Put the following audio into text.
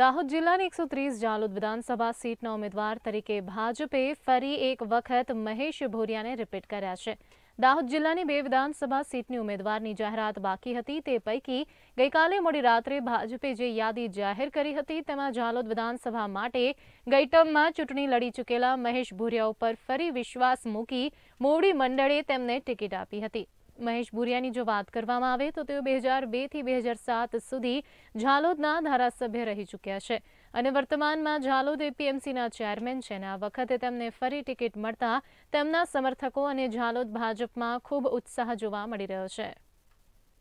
दाहुड जिल्हाની 130 जालोद विधानसभा seat ना उमेदवार तरीके भाजप पे ફરી એક વખત મહેશ ભોરિયાને રિપિટ કર્યા છે. दाहुड જિલ્લાની બે विधानसभा सीटની ઉમેદવારની જાહેરાત બાકી હતી તે પયકી ગઈકાલે મોડી રાત્રે भाजपે જે યાદી જાહેર કરી હતી તેમાં જાલોદ વિધાનસભા માટે ગૈટમમાં ચટણી લડી ચૂકેલા મહેશ ભોરિયા ઉપર ફરી વિશ્વાસ મૂકી મોડી મંડળે તેમને ટિકિટ આપી હતી. મહેશ ભુરિયાની જો વાત કરવામાં આવે તો તેઓ બે હજાર બેથી બે હજાર સાત સુધી ઝાલોદના ધારાસભ્ય રહી ચૂક્યા છે અને વર્તમાનમાં ઝાલોદ એપીએમસીના ચેરમેન છે અને આ વખતે તેમને ફરી ટિકિટ મળતા તેમના સમર્થકો અને ઝાલોદ ભાજપમાં ખૂબ ઉત્સાહ જોવા મળી રહ્યો છે